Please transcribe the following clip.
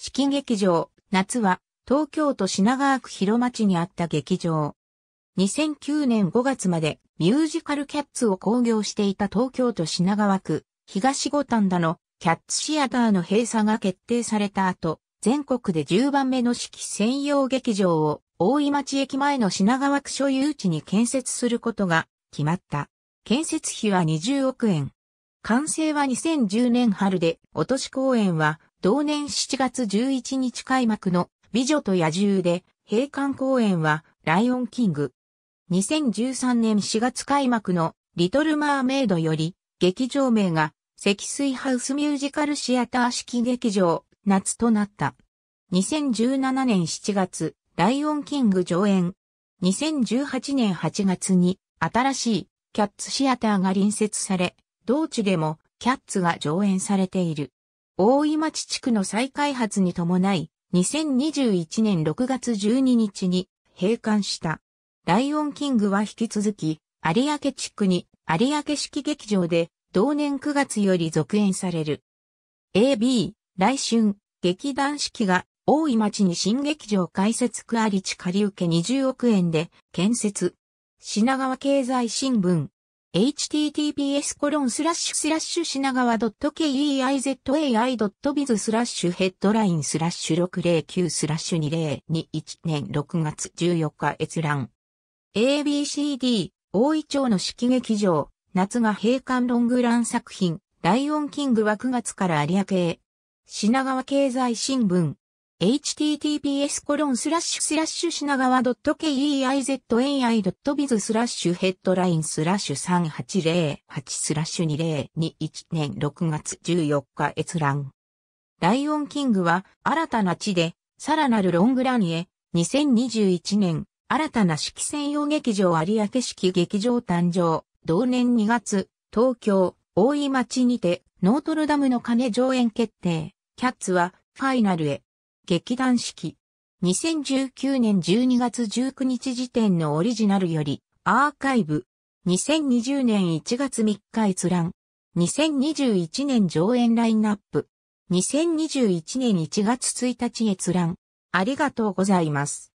四季劇場、夏は、東京都品川区広町にあった劇場。2009年5月までミュージカルキャッツを興行していた東京都品川区東五反田のキャッツシアターの閉鎖が決定された後、全国で10番目の四季専用劇場を大井町駅前の品川区所有地に建設することが決まった。建設費は20億円。完成は2010年春で、落とし公演は同年7月11日開幕の美女と野獣で、閉館公演はライオンキング。2013年4月開幕のリトル・マーメイドより、劇場名が積水ハウスミュージカルシアター式劇場、夏となった。2017年7月、ライオンキング上演。2018年8月に新しいキャッツシアターが隣接され、同地でもキャッツが上演されている。大井町地区の再開発に伴い、2021年6月12日に閉館した。ライオンキングは引き続き、有明地区に有明式劇場で同年9月より続演される。AB、来春、劇団四季が大井町に新劇場開設区あり地借り受け20億円で建設。品川経済新聞、https コロンスラッシュスラッシュ品川 .keizai.biz スラッシュヘッドラインスラッシュ609スラッシュ2021年6月14日閲覧。ABCD 大井町の式劇場夏が閉館ロングラン作品ライオンキングは9月から有明へ。品川経済新聞 https コロンスラッシュスラッシュ品川 .keizai.biz スラッシュヘッドラインスラッシュ3808スラッシュ2021年6月14日閲覧。ライオンキングは新たな地でさらなるロングランへ2021年新たな式専用劇場有明式劇場誕生同年2月東京大井町にてノートルダムの鐘上演決定キャッツはファイナルへ劇団四季。2019年12月19日時点のオリジナルより、アーカイブ。2020年1月3日閲覧。2021年上演ラインナップ。2021年1月1日閲覧。ありがとうございます。